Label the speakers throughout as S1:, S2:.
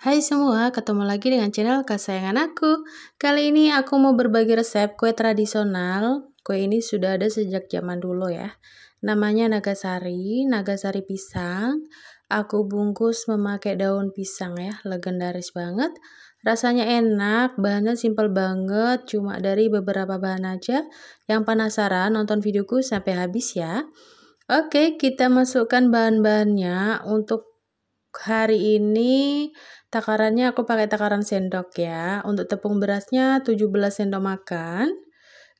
S1: Hai semua, ketemu lagi dengan channel kesayangan aku. Kali ini aku mau berbagi resep kue tradisional. Kue ini sudah ada sejak zaman dulu ya. Namanya nagasari, nagasari pisang. Aku bungkus memakai daun pisang ya, legendaris banget. Rasanya enak, bahannya simpel banget, cuma dari beberapa bahan aja. Yang penasaran nonton videoku sampai habis ya. Oke, kita masukkan bahan-bahannya untuk hari ini Takarannya aku pakai takaran sendok ya. Untuk tepung berasnya 17 sendok makan.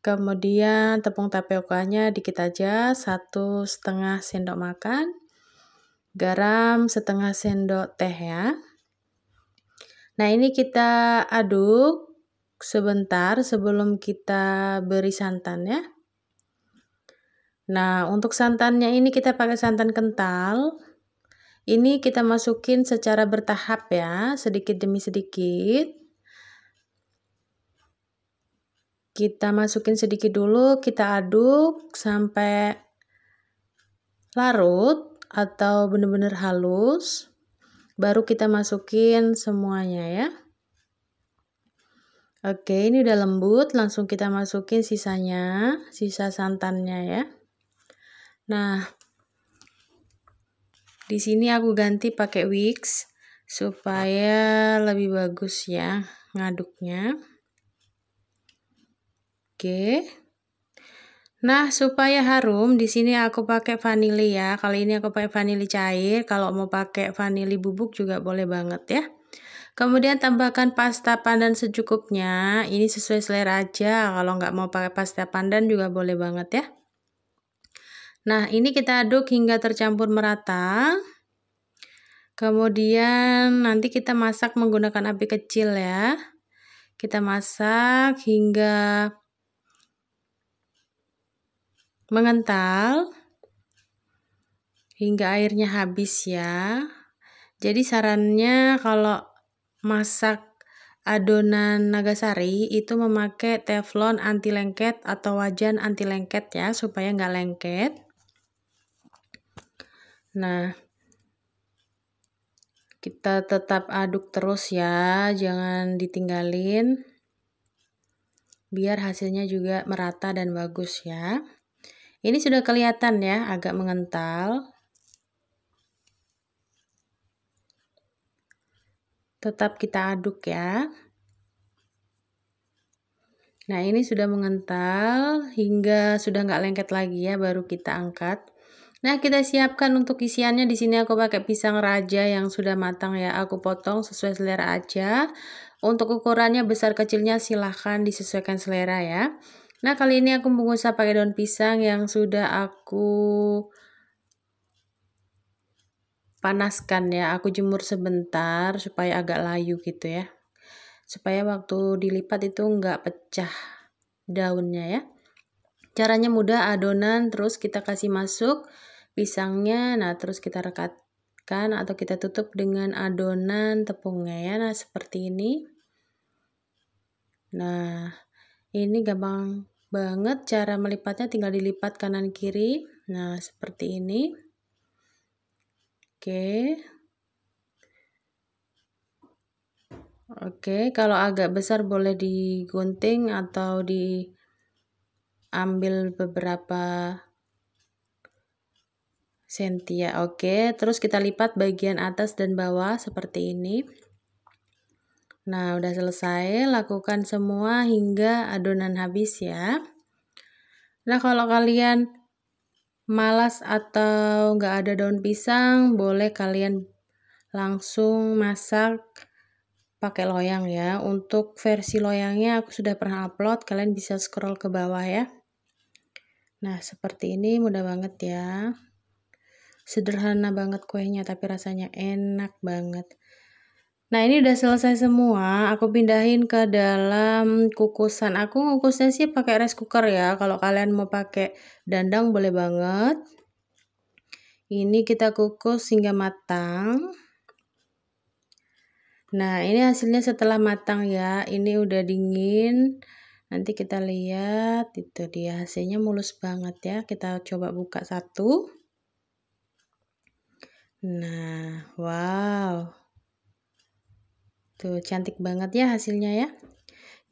S1: Kemudian tepung tapiokanya dikit aja, satu setengah sendok makan. Garam setengah sendok teh ya. Nah ini kita aduk sebentar sebelum kita beri santan ya. Nah untuk santannya ini kita pakai santan kental ini kita masukin secara bertahap ya, sedikit demi sedikit. Kita masukin sedikit dulu, kita aduk sampai larut atau benar-benar halus. Baru kita masukin semuanya ya. Oke, ini udah lembut, langsung kita masukin sisanya, sisa santannya ya. Nah, di sini aku ganti pakai wicks supaya lebih bagus ya ngaduknya. Oke. Nah, supaya harum di sini aku pakai vanili ya. Kali ini aku pakai vanili cair. Kalau mau pakai vanili bubuk juga boleh banget ya. Kemudian tambahkan pasta pandan secukupnya. Ini sesuai selera aja. Kalau nggak mau pakai pasta pandan juga boleh banget ya. Nah, ini kita aduk hingga tercampur merata. Kemudian nanti kita masak menggunakan api kecil ya. Kita masak hingga mengental hingga airnya habis ya. Jadi sarannya kalau masak adonan nagasari itu memakai teflon anti lengket atau wajan anti lengket ya supaya nggak lengket. Nah, kita tetap aduk terus ya, jangan ditinggalin. Biar hasilnya juga merata dan bagus ya. Ini sudah kelihatan ya, agak mengental. Tetap kita aduk ya. Nah, ini sudah mengental hingga sudah nggak lengket lagi ya, baru kita angkat. Nah, kita siapkan untuk isiannya di sini aku pakai pisang raja yang sudah matang ya. Aku potong sesuai selera aja. Untuk ukurannya besar kecilnya silahkan disesuaikan selera ya. Nah, kali ini aku bungkus pakai daun pisang yang sudah aku panaskan ya. Aku jemur sebentar supaya agak layu gitu ya. Supaya waktu dilipat itu nggak pecah daunnya ya. Caranya mudah adonan terus kita kasih masuk pisangnya. Nah, terus kita rekatkan atau kita tutup dengan adonan tepungnya ya. Nah, seperti ini. Nah, ini gampang banget cara melipatnya tinggal dilipat kanan kiri. Nah, seperti ini. Oke. Oke, kalau agak besar boleh digunting atau diambil beberapa sentia. Oke, terus kita lipat bagian atas dan bawah seperti ini. Nah, udah selesai. Lakukan semua hingga adonan habis ya. Nah, kalau kalian malas atau nggak ada daun pisang, boleh kalian langsung masak pakai loyang ya. Untuk versi loyangnya aku sudah pernah upload, kalian bisa scroll ke bawah ya. Nah, seperti ini mudah banget ya. Sederhana banget kuenya tapi rasanya enak banget. Nah ini udah selesai semua, aku pindahin ke dalam kukusan. Aku ngukusnya sih pakai rice cooker ya, kalau kalian mau pakai dandang boleh banget. Ini kita kukus hingga matang. Nah ini hasilnya setelah matang ya, ini udah dingin. Nanti kita lihat, itu dia hasilnya mulus banget ya. Kita coba buka satu. Nah, wow. Tuh, cantik banget ya hasilnya ya.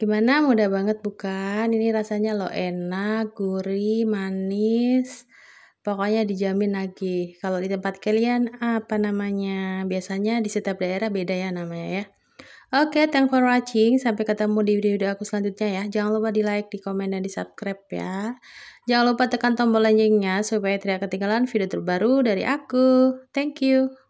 S1: Gimana? Mudah banget bukan? Ini rasanya lo enak, gurih, manis. Pokoknya dijamin lagi. Kalau di tempat kalian apa namanya? Biasanya di setiap daerah beda ya namanya ya. Oke, okay, thank for watching. Sampai ketemu di video-video aku selanjutnya ya. Jangan lupa di like, di komen, dan di subscribe ya. Jangan lupa tekan tombol loncengnya supaya tidak ketinggalan video terbaru dari aku. Thank you.